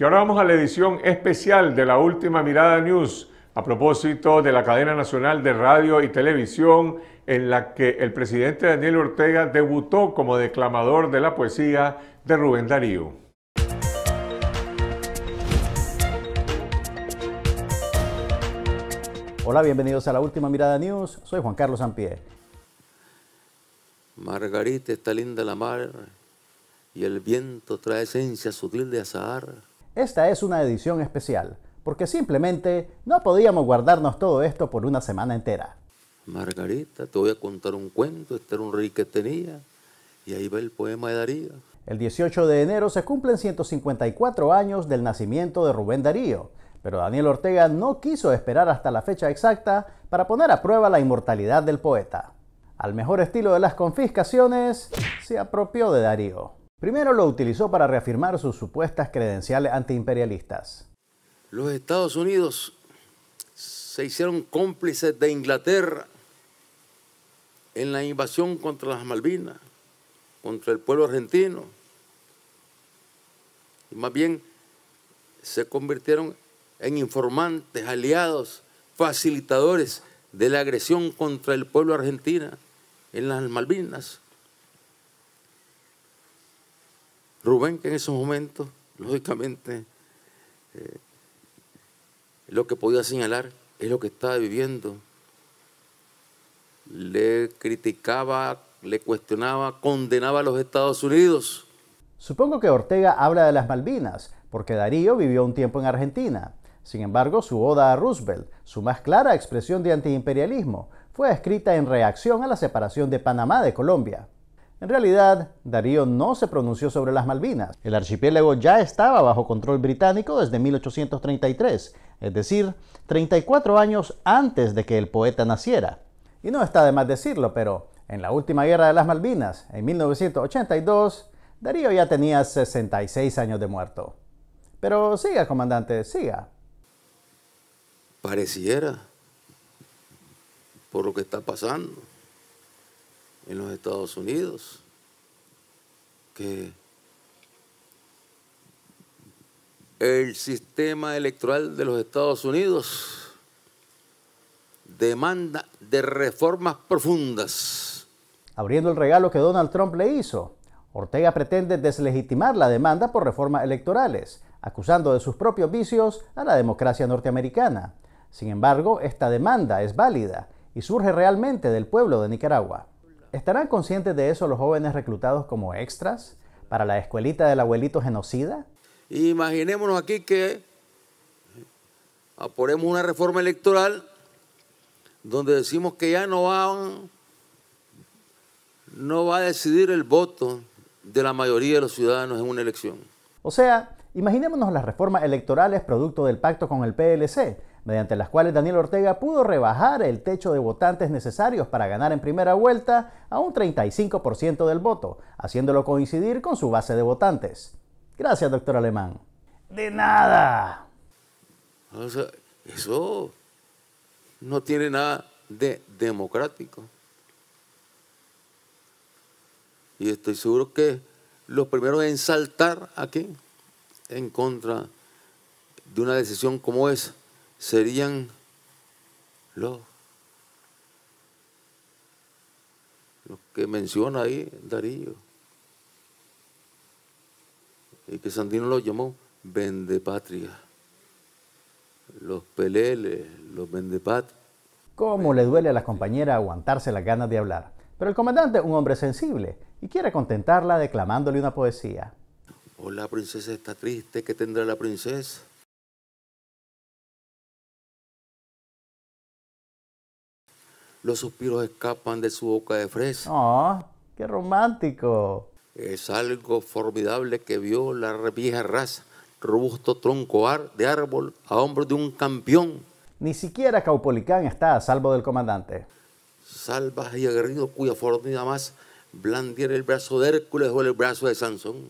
Y ahora vamos a la edición especial de la última mirada news a propósito de la cadena nacional de radio y televisión en la que el presidente Daniel Ortega debutó como declamador de la poesía de Rubén Darío. Hola, bienvenidos a la última mirada news. Soy Juan Carlos Sampier. Margarita está linda la mar y el viento trae esencia sutil de azahar esta es una edición especial, porque simplemente no podíamos guardarnos todo esto por una semana entera. Margarita, te voy a contar un cuento, este un que tenía, y ahí va el poema de Darío. El 18 de enero se cumplen 154 años del nacimiento de Rubén Darío, pero Daniel Ortega no quiso esperar hasta la fecha exacta para poner a prueba la inmortalidad del poeta. Al mejor estilo de las confiscaciones, se apropió de Darío. Primero lo utilizó para reafirmar sus supuestas credenciales antiimperialistas. Los Estados Unidos se hicieron cómplices de Inglaterra en la invasión contra las Malvinas, contra el pueblo argentino. Y más bien se convirtieron en informantes, aliados, facilitadores de la agresión contra el pueblo argentino en las Malvinas. Rubén, que en esos momentos, lógicamente, eh, lo que podía señalar es lo que estaba viviendo. Le criticaba, le cuestionaba, condenaba a los Estados Unidos. Supongo que Ortega habla de las Malvinas, porque Darío vivió un tiempo en Argentina. Sin embargo, su Oda a Roosevelt, su más clara expresión de antiimperialismo, fue escrita en reacción a la separación de Panamá de Colombia. En realidad, Darío no se pronunció sobre las Malvinas. El archipiélago ya estaba bajo control británico desde 1833, es decir, 34 años antes de que el poeta naciera. Y no está de más decirlo, pero en la última guerra de las Malvinas, en 1982, Darío ya tenía 66 años de muerto. Pero siga, comandante, siga. Pareciera, por lo que está pasando en los Estados Unidos, que el sistema electoral de los Estados Unidos demanda de reformas profundas. Abriendo el regalo que Donald Trump le hizo, Ortega pretende deslegitimar la demanda por reformas electorales, acusando de sus propios vicios a la democracia norteamericana. Sin embargo, esta demanda es válida y surge realmente del pueblo de Nicaragua. ¿Estarán conscientes de eso los jóvenes reclutados como extras para la escuelita del abuelito genocida? Imaginémonos aquí que aporemos una reforma electoral donde decimos que ya no no va a decidir el voto de la mayoría de los ciudadanos en una elección. O sea, imaginémonos las reformas electorales producto del pacto con el PLC, mediante las cuales Daniel Ortega pudo rebajar el techo de votantes necesarios para ganar en primera vuelta a un 35% del voto, haciéndolo coincidir con su base de votantes. Gracias, doctor Alemán. De nada. eso no tiene nada de democrático. Y estoy seguro que los primeros en saltar aquí en contra de una decisión como esa serían los, que menciona ahí Darío. Y que Sandino los llamó vendepatria. Los peleles, los vendepat. ¿Cómo le duele a la compañera aguantarse las ganas de hablar? Pero el comandante es un hombre sensible y quiere contentarla declamándole una poesía. Hola, princesa está triste, ¿qué tendrá la princesa? Los suspiros escapan de su boca de fresa. ¡Oh, qué romántico! Es algo formidable que vio la vieja raza. Robusto tronco de árbol a hombro de un campeón. Ni siquiera Caupolicán está a salvo del comandante. salvas y aguerrido cuya fortuna más blandiera el brazo de Hércules o el brazo de Sansón.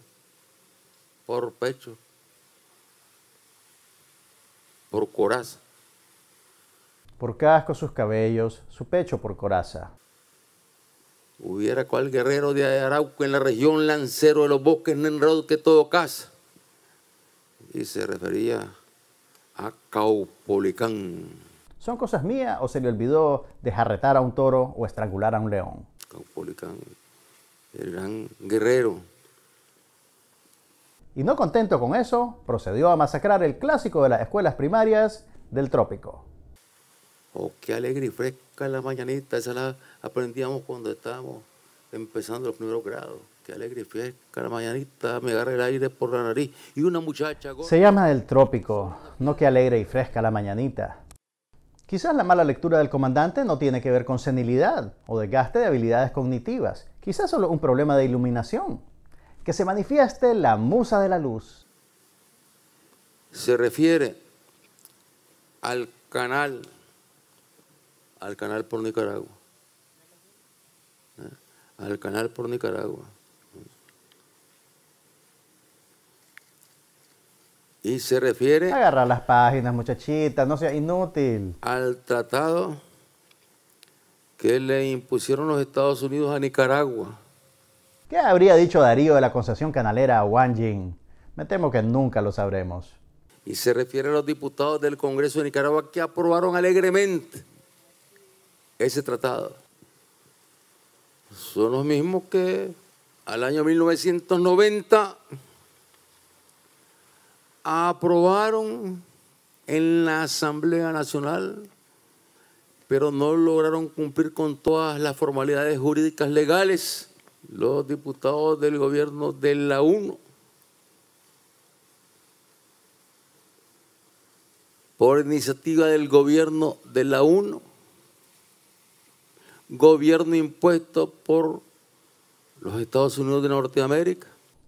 Por pecho. Por coraza por casco sus cabellos, su pecho por coraza. Hubiera cual guerrero de Arauco en la región lancero de los bosques Nenrod que todo casa. Y se refería a Caupolicán. ¿Son cosas mías o se le olvidó retar a un toro o estrangular a un león? Caupolicán, el gran guerrero. Y no contento con eso, procedió a masacrar el clásico de las escuelas primarias del trópico. Oh, qué alegre y fresca la mañanita, esa la aprendíamos cuando estábamos empezando los primeros grados. Qué alegre y fresca la mañanita, me agarra el aire por la nariz. Y una muchacha... Se llama del trópico, no qué alegre y fresca la mañanita. Quizás la mala lectura del comandante no tiene que ver con senilidad o desgaste de habilidades cognitivas. Quizás solo un problema de iluminación. Que se manifieste la musa de la luz. Se refiere al canal al canal por Nicaragua. ¿Eh? Al canal por Nicaragua. Y se refiere... Agarrar las páginas, muchachitas, no sea inútil. Al tratado que le impusieron los Estados Unidos a Nicaragua. ¿Qué habría dicho Darío de la concesión canalera a Wang Jing? Me temo que nunca lo sabremos. Y se refiere a los diputados del Congreso de Nicaragua que aprobaron alegremente ese tratado. Son los mismos que al año 1990 aprobaron en la Asamblea Nacional, pero no lograron cumplir con todas las formalidades jurídicas legales los diputados del gobierno de la UNO. Por iniciativa del gobierno de la UNO, gobierno impuesto por los Estados Unidos de Norteamérica.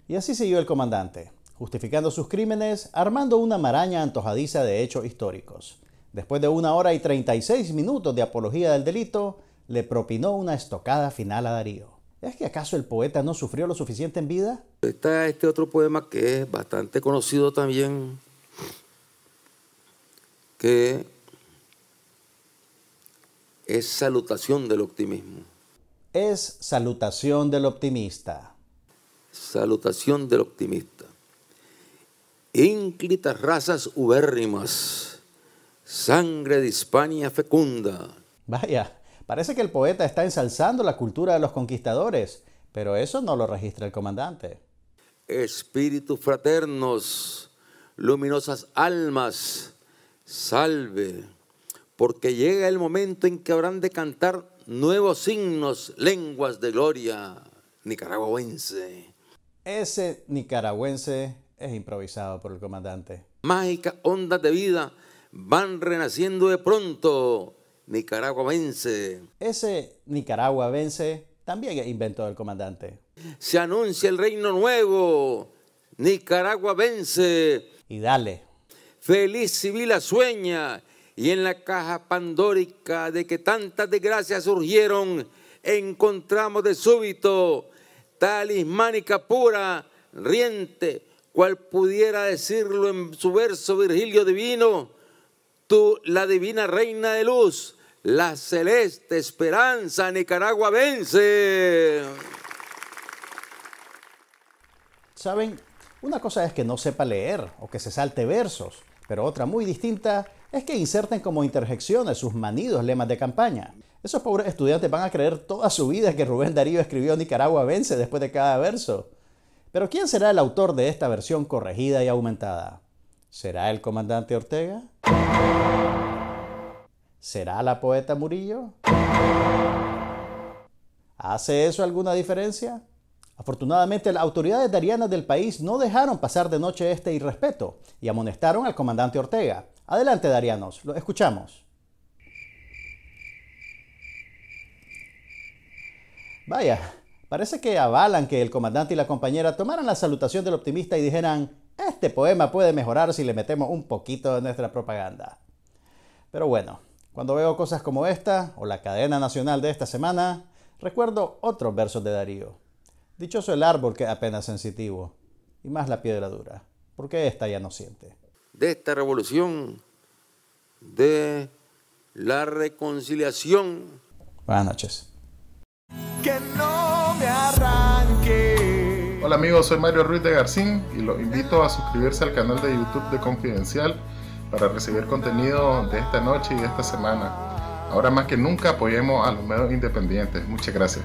Y así siguió el comandante, justificando sus crímenes, armando una maraña antojadiza de hechos históricos. Después de una hora y 36 minutos de apología del delito, le propinó una estocada final a Darío. ¿Es que acaso el poeta no sufrió lo suficiente en vida? Está este otro poema que es bastante conocido también, que es salutación del optimismo. Es salutación del optimista. Salutación del optimista. Ínclitas razas ubérrimas, sangre de Hispania fecunda. Vaya, parece que el poeta está ensalzando la cultura de los conquistadores, pero eso no lo registra el comandante. Espíritus fraternos, luminosas almas, salve porque llega el momento en que habrán de cantar nuevos signos, lenguas de gloria nicaragüense. Ese nicaragüense es improvisado por el comandante. Mágicas ondas de vida van renaciendo de pronto. Nicaragua vence. Ese Nicaragua vence también es el comandante. Se anuncia el reino nuevo. Nicaragua vence. Y dale. Feliz civila sueña y en la caja pandórica de que tantas desgracias surgieron, encontramos de súbito talismánica pura, riente, cual pudiera decirlo en su verso Virgilio Divino, tú, la divina reina de luz, la celeste esperanza, Nicaragua vence. Saben, una cosa es que no sepa leer o que se salte versos, pero otra muy distinta es que inserten como interjecciones sus manidos lemas de campaña. Esos pobres estudiantes van a creer toda su vida que Rubén Darío escribió Nicaragua vence después de cada verso. Pero ¿quién será el autor de esta versión corregida y aumentada? ¿Será el comandante Ortega? ¿Será la poeta Murillo? ¿Hace eso alguna diferencia? Afortunadamente, las autoridades darianas del país no dejaron pasar de noche este irrespeto y amonestaron al comandante Ortega, Adelante, Darianos, lo escuchamos. Vaya, parece que avalan que el comandante y la compañera tomaran la salutación del optimista y dijeran, este poema puede mejorar si le metemos un poquito de nuestra propaganda. Pero bueno, cuando veo cosas como esta, o la cadena nacional de esta semana, recuerdo otros versos de Darío. Dichoso el árbol que apenas sensitivo, y más la piedra dura, porque esta ya no siente de esta revolución, de la reconciliación. Buenas noches. Que no me arranque. Hola amigos, soy Mario Ruiz de Garcín y los invito a suscribirse al canal de YouTube de Confidencial para recibir contenido de esta noche y de esta semana. Ahora más que nunca apoyemos a los medios independientes. Muchas gracias.